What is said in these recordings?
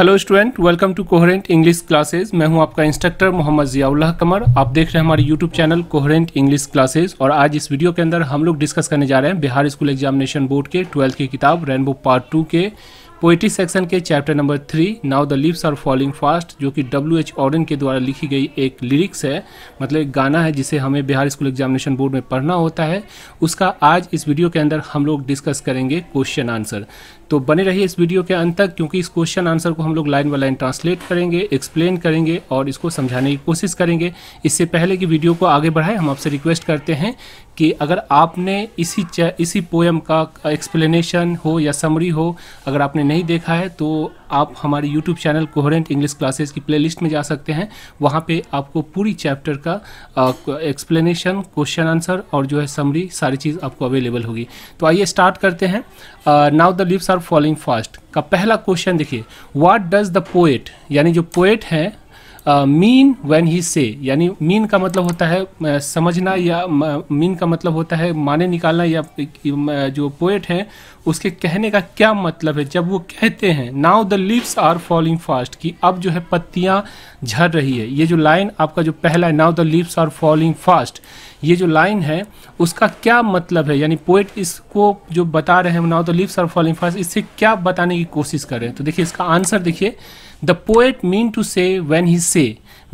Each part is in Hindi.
hello student welcome to coherent English classes मैं हूं आपका इंस्ट्रक्टर मोहम्मद जियाउल्लाह कमर आप देख रहे हैं हमारे YouTube channel coherent English classes और आज इस वीडियो के अंदर हम लोग डिस्कस करने जा रहे हैं बिहार स्कूल एग्जामिनेशन बोर्ड के ट्वेल्थ की किताब रेनबो पार्ट टू के पोइट्री सेक्शन के chapter number three now the leaves are falling fast जो कि डब्ल्यू एच ऑर्डन के द्वारा लिखी गई एक लिरिक्स है मतलब एक गाना है जिसे हमें बिहार स्कूल एग्जामिनेशन बोर्ड में पढ़ना होता है उसका आज इस वीडियो के अंदर हम लोग डिस्कस करेंगे क्वेश्चन आंसर तो बने रहिए इस वीडियो के अंत तक क्योंकि इस क्वेश्चन आंसर को हम लोग लाइन बाय लाइन ट्रांसलेट करेंगे एक्सप्लेन करेंगे और इसको समझाने की कोशिश करेंगे इससे पहले कि वीडियो को आगे बढ़ाएं हम आपसे रिक्वेस्ट करते हैं कि अगर आपने इसी इसी पोएम का एक्सप्लेनेशन हो या समरी हो अगर आपने नहीं देखा है तो आप हमारे YouTube channel coherent English classes की प्लेलिस्ट में जा सकते हैं वहाँ पे आपको पूरी चैप्टर का एक्सप्लेनेशन क्वेश्चन आंसर और जो है समरी सारी चीज़ आपको अवेलेबल होगी तो आइए स्टार्ट करते हैं now the leaves are following fast का पहला क्वेश्चन देखिए वाट डज द पोएट यानी जो पोएट है मीन वैन ही से यानी मीन का मतलब होता है समझना या मीन का मतलब होता है माने निकालना या जो पोएट हैं उसके कहने का क्या मतलब है जब वो कहते हैं now the leaves are falling fast कि अब जो है पत्तियाँ झड़ रही है ये जो लाइन आपका जो पहला है now the leaves are falling fast ये जो लाइन है उसका क्या मतलब है यानी पोइट इसको जो बता रहे हैं now the leaves are falling fast इससे क्या बताने की कोशिश कर रहे हैं तो देखिए इसका आंसर देखिए the poet mean to say when he say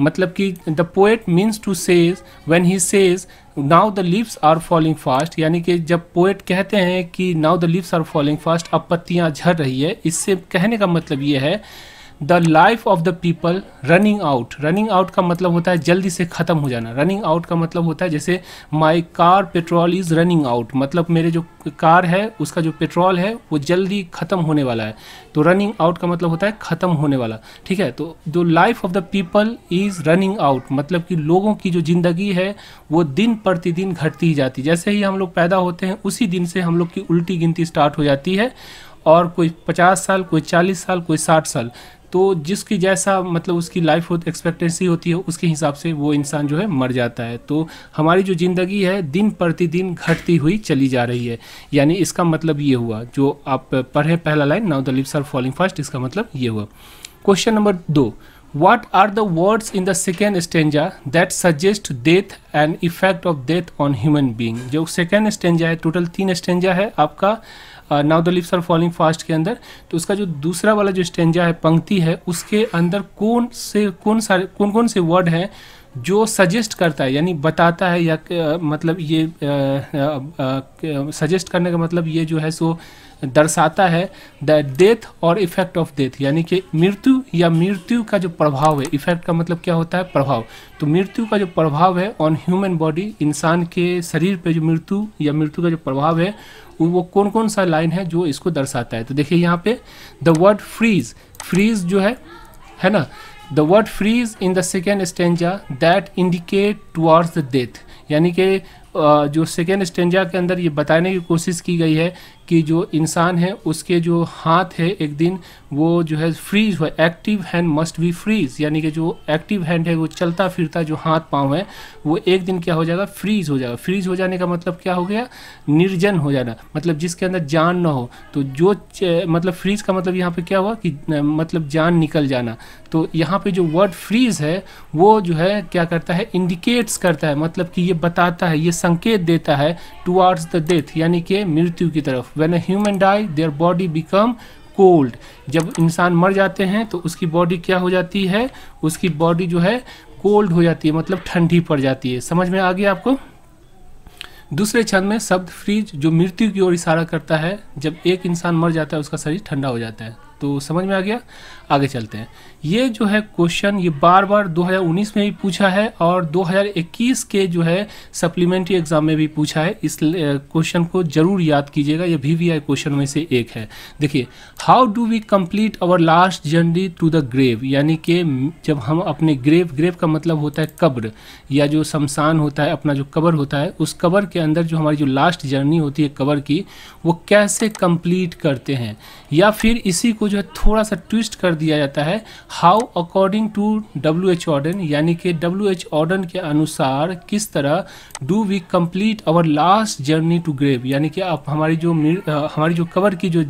मतलब कि the poet means to says when he says now the leaves are falling fast यानी कि जब पोएट कहते हैं कि now the leaves are falling fast अब पत्तियाँ झड़ रही है इससे कहने का मतलब ये है the life of the people running out running out का मतलब होता है जल्दी से ख़त्म हो जाना रनिंग आउट का मतलब होता है जैसे my car petrol is running out मतलब मेरे जो कार है उसका जो पेट्रोल है वो जल्दी ख़त्म होने वाला है तो रनिंग आउट का मतलब होता है ख़त्म होने वाला ठीक है तो जो तो life of the people is running out मतलब कि लोगों की जो ज़िंदगी है वो दिन प्रतिदिन घटती ही जाती जैसे ही हम लोग पैदा होते हैं उसी दिन से हम लोग की उल्टी गिनती स्टार्ट हो जाती है और कोई पचास साल कोई चालीस साल कोई साठ साल तो जिसकी जैसा मतलब उसकी लाइफ होती एक्सपेक्टेंसी होती है उसके हिसाब से वो इंसान जो है मर जाता है तो हमारी जो ज़िंदगी है दिन प्रतिदिन घटती हुई चली जा रही है यानी इसका मतलब ये हुआ जो आप पढ़े पहला line now the leaves are falling first इसका मतलब ये हुआ क्वेश्चन नंबर दो what are the words in the second stanza that suggest death and effect of death on human being जो सेकेंड स्टेंजा है टोटल तीन स्टेंजा है आपका now the leaves are falling fast के अंदर तो उसका जो दूसरा वाला जो स्टेंजा है पंक्ति है उसके अंदर कौन से कौन सारे कौन कौन से वर्ड हैं जो सजेस्ट करता है यानी बताता है या मतलब ये सजेस्ट करने का मतलब ये जो है सो दर्शाता है द डेथ और इफेक्ट ऑफ डेथ यानी कि मृत्यु या मृत्यु का जो प्रभाव है इफेक्ट का मतलब क्या होता है प्रभाव तो मृत्यु का जो प्रभाव है ऑन ह्यूमन बॉडी इंसान के शरीर पे जो मृत्यु या मृत्यु का जो प्रभाव है वो कौन कौन सा लाइन है जो इसको दर्शाता है तो देखिए यहाँ पे द वर्ड फ्रीज फ्रीज जो है है ना the word freeze in the second stanza that indicate towards the death यानी कि जो सेकेंड स्टेंजा के अंदर ये बताने की कोशिश की गई है कि जो इंसान है उसके जो हाथ है एक दिन वो जो है फ्रीज हुआ active hand must be freeze यानी कि जो एक्टिव हैंड है वो चलता फिरता जो हाथ पाँव है वो एक दिन क्या हो जाएगा फ्रीज हो जाएगा फ्रीज हो जाने का मतलब क्या हो गया निर्जन हो जाना मतलब जिसके अंदर जान ना हो तो जो मतलब फ्रीज का मतलब यहाँ पर क्या हुआ कि मतलब जान निकल जाना तो यहाँ पर जो वर्ड फ्रीज है वो जो है क्या करता है इंडिकेट्स करता है मतलब कि ये बताता है ये संकेत देता है टुआर्ड्स द डेथ यानी कि मृत्यु की तरफ when a human die their body become cold जब इंसान मर जाते हैं तो उसकी बॉडी क्या हो जाती है उसकी बॉडी जो है कोल्ड हो जाती है मतलब ठंडी पड़ जाती है समझ में आ गया आपको दूसरे छंद में शब्द फ्रीज जो मृत्यु की ओर इशारा करता है जब एक इंसान मर जाता है उसका शरीर ठंडा हो जाता है तो समझ में आ गया आगे चलते हैं ये जो है क्वेश्चन ये बार बार 2019 में भी पूछा है और 2021 के जो है सप्लीमेंट्री एग्जाम में भी पूछा है इस क्वेश्चन को जरूर याद कीजिएगा ये भी वी आई क्वेश्चन में से एक है देखिए how do we complete our last journey to the grave यानी कि जब हम अपने ग्रेव ग्रेव का मतलब होता है कब्र या जो शमशान होता है अपना जो कबर होता है उस कबर के अंदर जो हमारी जो लास्ट जर्नी होती है कबर की वो कैसे कंप्लीट करते हैं या फिर इसी को जो है थोड़ा सा ट्विस्ट कर दिया जाता है how according to W H Auden यानी कि डब्ल्यू एच ऑर्डन के अनुसार किस तरह do we complete our last journey to grave यानी कि आप हमारी जो हमारी जो कवर की जो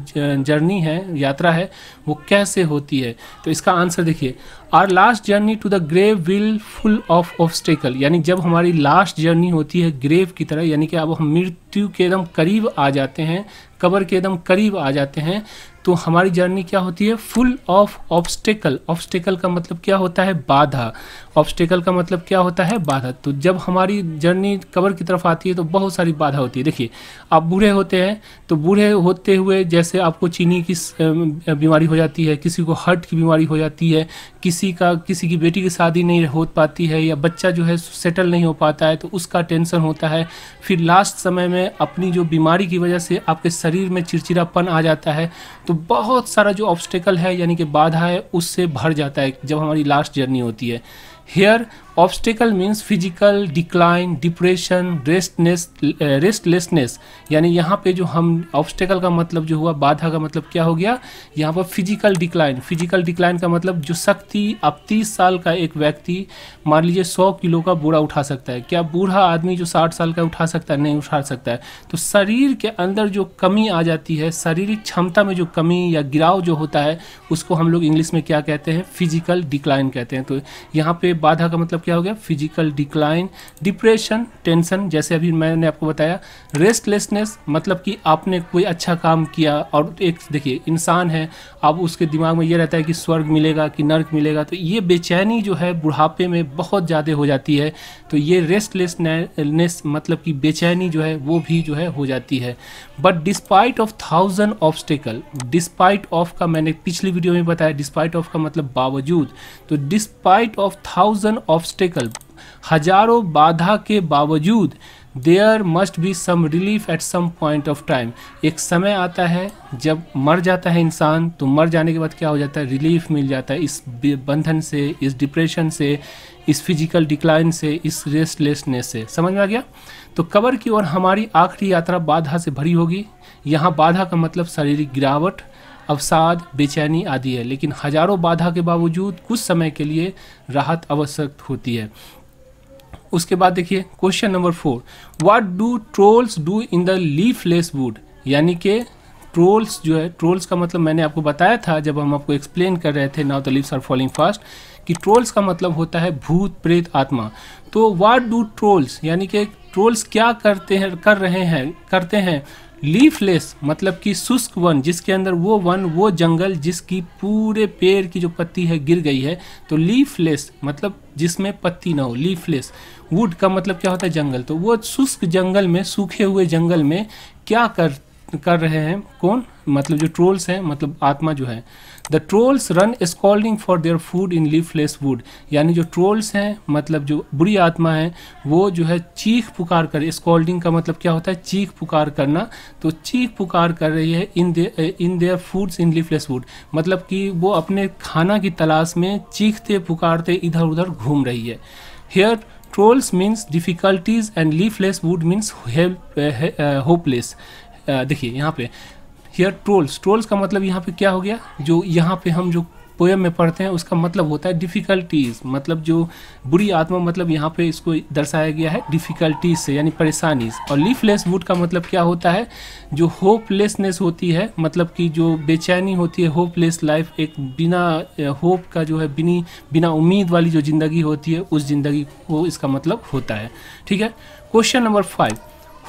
जर्नी है यात्रा है वो कैसे होती है तो इसका आंसर देखिए our last journey to the grave will full of obstacle यानी जब हमारी लास्ट जर्नी होती है ग्रेव की तरह यानी कि अब हम मृत्यु के एकदम करीब आ जाते हैं कबर के एकदम करीब आ जाते हैं तो हमारी जर्नी क्या होती है फुल ऑफ ऑब्स्टेकल ऑब्स्टेकल का मतलब क्या होता है बाधा ऑब्स्टेकल का मतलब क्या होता है बाधा तो जब हमारी जर्नी कबर की तरफ आती है तो बहुत सारी बाधा होती है देखिए आप बूढ़े होते हैं तो बूढ़े होते हुए जैसे आपको चीनी की बीमारी हो जाती है किसी को हार्ट की बीमारी हो जाती है किसी का किसी की बेटी की शादी नहीं हो पाती है या बच्चा जो है सेटल नहीं हो पाता है तो उसका टेंशन होता है फिर लास्ट समय में अपनी जो बीमारी की वजह से आपके शरीर में चिड़चिड़ापन आ जाता है तो बहुत सारा जो ऑब्स्टेकल है यानी कि बाधा है उससे भर जाता है जब हमारी लास्ट जर्नी होती है here obstacle means physical decline depression restness restlessness यानी यहाँ पे जो हम ऑब्स्टिकल का मतलब जो हुआ बाधा का मतलब क्या हो गया यहाँ पर फिजिकल डिक्लाइन फिजिकल डिक्लाइन का मतलब जो शक्ति अब तीस साल का एक व्यक्ति मान लीजिए सौ किलो का बूढ़ा उठा सकता है क्या बूढ़ा आदमी जो साठ साल का उठा सकता है नहीं उठा सकता है तो शरीर के अंदर जो कमी आ जाती है शारीरिक क्षमता में जो कमी या गिराव जो होता है उसको हम लोग इंग्लिश में क्या कहते हैं फिजिकल डिक्लाइन कहते हैं तो यहाँ पे बाधा का मतलब क्या हो गया फिजिकल डिक्लाइन डिप्रेशन टेंशन जैसे अभी मैंने आपको बताया रेस्टलेसनेस मतलब कि आपने कोई अच्छा काम किया और एक देखिए इंसान है अब उसके दिमाग में ये रहता है कि स्वर्ग मिलेगा कि नर्क मिलेगा तो ये बेचैनी जो है बुढ़ापे में बहुत ज़्यादा हो जाती है तो ये रेस्टलेसनेस मतलब कि बेचैनी जो है वो भी जो है हो जाती है but despite of thousand obstacle despite of का मैंने पिछली वीडियो में बताया डिस्पाइट ऑफ का मतलब बावजूद तो despite of thousand of obstacle हजारों बाधा के बावजूद there must be some relief at some point of time एक समय आता है जब मर जाता है इंसान तो मर जाने के बाद क्या हो जाता है रिलीफ मिल जाता है इस बंधन से इस डिप्रेशन से इस फिजिकल डिक्लाइन से इस रेस्टलेसनेस से समझ में आ गया तो कबर की ओर हमारी आखिरी यात्रा बाधा से भरी होगी यहाँ बाधा का मतलब शारीरिक गिरावट अवसाद बेचैनी आदि है लेकिन हजारों बाधा के बावजूद कुछ समय के लिए राहत आवश्यक होती है उसके बाद देखिए question number four what do trolls do in the leafless wood यानी कि ट्रोल्स जो है ट्रोल्स का मतलब मैंने आपको बताया था जब हम आपको एक्सप्लेन कर रहे थे now the leaves are falling fast कि ट्रोल्स का मतलब होता है भूत प्रेत आत्मा तो व्हाट डू ट्रोल्स यानी कि ट्रोल्स क्या करते हैं कर रहे हैं करते हैं लीफलेस मतलब कि शुष्क वन जिसके अंदर वो वन वो जंगल जिसकी पूरे पेड़ की जो पत्ती है गिर गई है तो लीफलेस मतलब जिसमें पत्ती ना हो लीफलेस वुड का मतलब क्या होता है जंगल तो वो शुष्क जंगल में सूखे हुए जंगल में क्या कर कर रहे हैं कौन मतलब जो ट्रोल्स हैं मतलब आत्मा जो है the trolls run scowling for their food in leafless wood यानी जो ट्रोल्स हैं मतलब जो बुरी आत्मा है वो जो है चीख पुकार कर स्कॉल्डिंग का मतलब क्या होता है चीख पुकार करना तो चीख पुकार कर रही है in they in their foods in leafless wood मतलब कि वो अपने खाना की तलाश में चीखते पुकारते इधर उधर घूम रही है here trolls means difficulties and leafless wood means hopeless देखिए यहाँ पे हियर ट्रोल्स ट्रोल्स का मतलब यहाँ पे क्या हो गया जो यहाँ पे हम जो पोएम में पढ़ते हैं उसका मतलब होता है डिफ़िकल्टीज़ मतलब जो बुरी आत्मा मतलब यहाँ पे इसको दर्शाया गया है डिफ़िकल्टीज से यानी परेशानी और लीफलेस वुड का मतलब क्या होता है जो होपलेसनेस होती है मतलब कि जो बेचैनी होती है होपलेस लाइफ एक बिना होप का जो है बिनी बिना उम्मीद वाली जो ज़िंदगी होती है उस ज़िंदगी को इसका मतलब होता है ठीक है question number five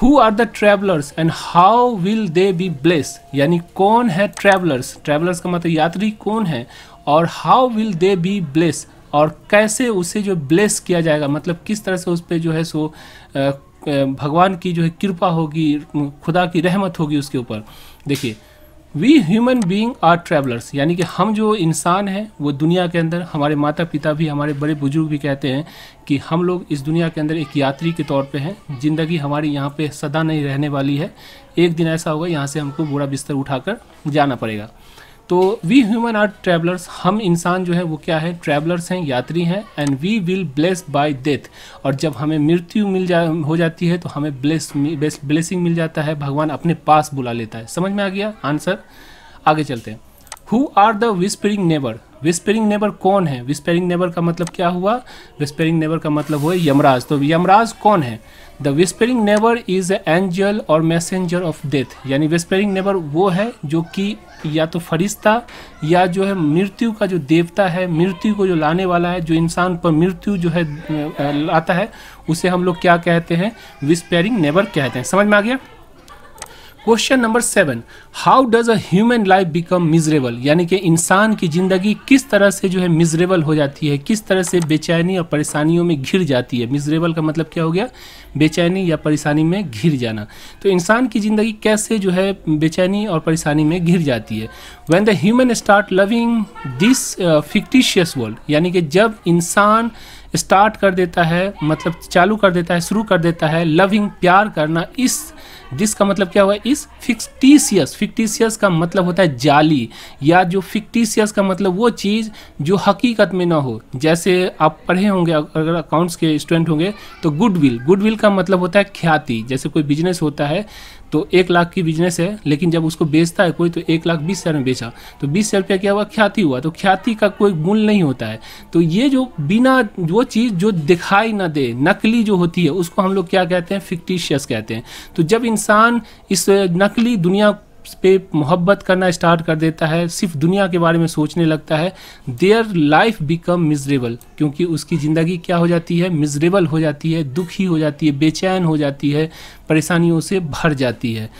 who are the travellers and how will they be bless यानी कौन है ट्रैवलर्स ट्रेवलर्स का मतलब यात्री कौन है और how will they be bless और कैसे उसे जो ब्लेस किया जाएगा मतलब किस तरह से उस पर जो है सो भगवान की जो है कृपा होगी खुदा की रहमत होगी उसके ऊपर देखिए we human being are travellers यानी कि हम जो इंसान हैं वो दुनिया के अंदर हमारे माता पिता भी हमारे बड़े बुजुर्ग भी कहते हैं कि हम लोग इस दुनिया के अंदर एक यात्री के तौर पे हैं ज़िंदगी हमारी यहाँ पे सदा नहीं रहने वाली है एक दिन ऐसा होगा यहाँ से हमको बुरा बिस्तर उठाकर जाना पड़ेगा तो वी ह्यूमन आर ट्रैवलर्स हम इंसान जो है वो क्या है ट्रैवलर्स हैं यात्री हैं and we will bless by death और जब हमें मृत्यु मिल जा हो जाती है तो हमें ब्लेस ब्लेसिंग मिल जाता है भगवान अपने पास बुला लेता है समझ में आ गया आंसर आगे चलते हैं who are the whispering neighbour whispering neighbour कौन है विस्परिंग नेबर का मतलब क्या हुआ विस्परिंग नेबर का मतलब हुआ यमराज तो यमराज कौन है the whispering neighbour is angel और मैसेंजर ऑफ डेथ यानी विस्परिंग नेबर वो है जो कि या तो फरिश्ता या जो है मृत्यु का जो देवता है मृत्यु को जो लाने वाला है जो इंसान पर मृत्यु जो है लाता है उसे हम लोग क्या कहते हैं विस्पेरिंग नेबर कहते हैं समझ में आ गया question number seven how does a human life become miserable यानी कि इंसान की ज़िंदगी किस तरह से जो है मिजरेबल हो जाती है किस तरह से बेचैनी और परेशानियों में घिर जाती है मिजरेबल का मतलब क्या हो गया बेचैनी या परेशानी में घिर जाना तो इंसान की ज़िंदगी कैसे जो है बेचैनी और परेशानी में घिर जाती है when the human start loving this fictitious world यानी कि जब इंसान स्टार्ट कर देता है मतलब चालू कर देता है शुरू कर देता है लविंग प्यार करना इस जिसका मतलब क्या हुआ इस फिक्टिशियस फिक्टिशियस का मतलब होता है जाली या जो फिक्टिशियस का मतलब वो चीज़ जो हकीकत में ना हो जैसे आप पढ़े होंगे अगर अकाउंट्स के स्टूडेंट होंगे तो गुडविल गुडविल का मतलब होता है ख्याति जैसे कोई बिजनेस होता है तो एक लाख की बिजनेस है लेकिन जब उसको बेचता है कोई तो एक लाख बीस हज़ार में बेचा तो बीस हज़ार रुपया क्या हुआ ख्याति हुआ तो ख्याति का कोई मूल नहीं होता है तो ये जो बिना वो चीज़ जो दिखाई ना दे नकली जो होती है उसको हम लोग क्या कहते हैं फिक्टिशियस कहते हैं तो जब इंसान इस नकली दुनिया पे मोहब्बत करना स्टार्ट कर देता है सिर्फ दुनिया के बारे में सोचने लगता है देयर लाइफ बिकम मिजरेबल क्योंकि उसकी ज़िंदगी क्या हो जाती है मिजरेबल हो जाती है दुखी हो जाती है बेचैन हो जाती है परेशानियों से भर जाती है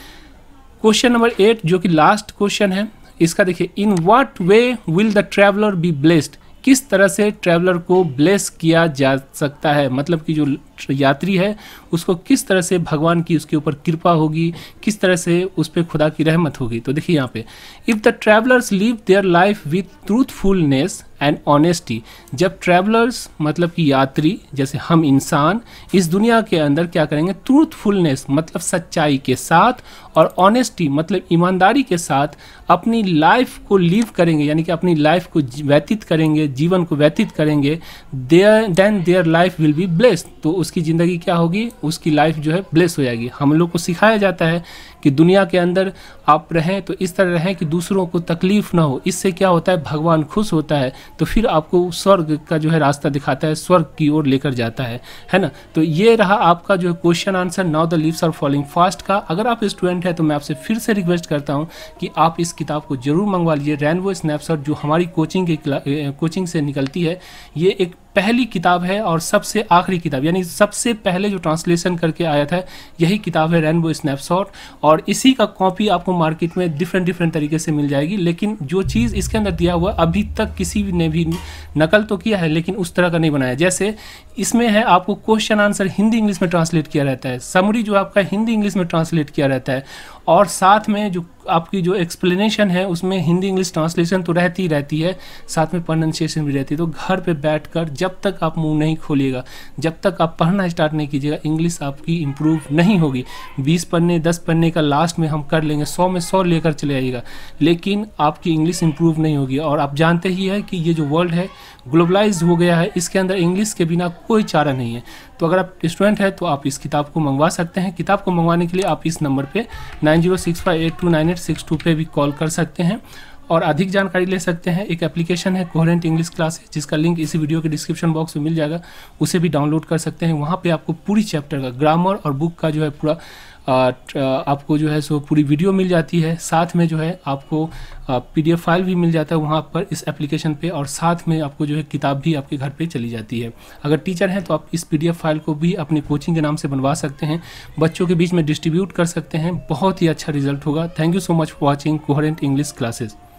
क्वेश्चन नंबर एट जो कि लास्ट क्वेश्चन है इसका देखिए in what way will the traveller be blessed किस तरह से ट्रैवलर को ब्लेस किया जा सकता है मतलब कि जो यात्री है उसको किस तरह से भगवान की उसके ऊपर कृपा होगी किस तरह से उस पर खुदा की रहमत होगी तो देखिए यहाँ पे if the travellers live their life with truthfulness and honesty जब ट्रैवलर्स मतलब कि यात्री जैसे हम इंसान इस दुनिया के अंदर क्या करेंगे ट्रूथफुलनेस मतलब सच्चाई के साथ और ऑनेस्टी मतलब ईमानदारी के साथ अपनी लाइफ को लीव करेंगे यानी कि अपनी लाइफ को व्यतीत करेंगे जीवन को व्यतीत करेंगे their then their life will be blessed तो उस उसकी ज़िंदगी क्या होगी उसकी लाइफ जो है ब्लेस हो जाएगी हम लोग को सिखाया जाता है कि दुनिया के अंदर आप रहें तो इस तरह रहें कि दूसरों को तकलीफ ना हो इससे क्या होता है भगवान खुश होता है तो फिर आपको स्वर्ग का जो है रास्ता दिखाता है स्वर्ग की ओर लेकर जाता है है ना तो ये रहा आपका जो है question answer now the leaves are following fast का अगर आप स्टूडेंट हैं तो मैं आपसे फिर से रिक्वेस्ट करता हूँ कि आप इस किताब को जरूर मंगवा लीजिए रेनबो स्नैपसॉट जो हमारी कोचिंग की कोचिंग से निकलती है ये एक पहली किताब है और सबसे आखिरी किताब यानी सबसे पहले जो ट्रांसलेशन करके आया था यही किताब है रेनबो स्नैपशॉट और इसी का कॉपी आपको मार्केट में डिफरेंट डिफरेंट तरीके से मिल जाएगी लेकिन जो चीज़ इसके अंदर दिया हुआ अभी तक किसी ने भी नकल तो किया है लेकिन उस तरह का नहीं बनाया जैसे इसमें है आपको क्वेश्चन आंसर हिंदी इंग्लिश में ट्रांसलेट किया रहता है समरी जो आपका हिंदी इंग्लिश में ट्रांसलेट किया रहता है और साथ में जो आपकी जो एक्सप्लेनेशन है उसमें हिंदी इंग्लिश ट्रांसलेशन तो रहती ही रहती है साथ में प्रोनाउंसिएशन भी रहती है तो घर पे बैठकर जब तक आप मुंह नहीं खोलिएगा जब तक आप पढ़ना स्टार्ट नहीं कीजिएगा इंग्लिश आपकी इम्प्रूव नहीं होगी बीस पन्ने दस पन्ने का लास्ट में हम कर लेंगे सौ में सौ लेकर चले आइएगा लेकिन आपकी इंग्लिश इम्प्रूव नहीं होगी और आप जानते ही है कि ये जो वर्ल्ड है ग्लोबलाइज हो गया है इसके अंदर इंग्लिश के बिना कोई चारा नहीं है तो अगर आप स्टूडेंट हैं तो आप इस किताब को मंगवा सकते हैं किताब को मंगवाने के लिए आप इस नंबर पे nine zero six five eight two nine eight six two पे भी कॉल कर सकते हैं और अधिक जानकारी ले सकते हैं एक एप्लीकेशन है कोहरेंट इंग्लिश क्लास जिसका लिंक इसी वीडियो के डिस्क्रिप्शन बॉक्स में मिल जाएगा उसे भी डाउनलोड कर सकते हैं वहाँ पर आपको पूरी चैप्टर का ग्रामर और बुक का जो है पूरा आपको जो है सो पूरी वीडियो मिल जाती है साथ में जो है आपको पीडीएफ फाइल भी मिल जाता है वहाँ पर इस एप्लीकेशन पे और साथ में आपको जो है किताब भी आपके घर पे चली जाती है अगर टीचर हैं तो आप इस पीडीएफ फाइल को भी अपनी कोचिंग के नाम से बनवा सकते हैं बच्चों के बीच में डिस्ट्रीब्यूट कर सकते हैं बहुत ही अच्छा रिजल्ट होगा thank you so much for watching coherent English classes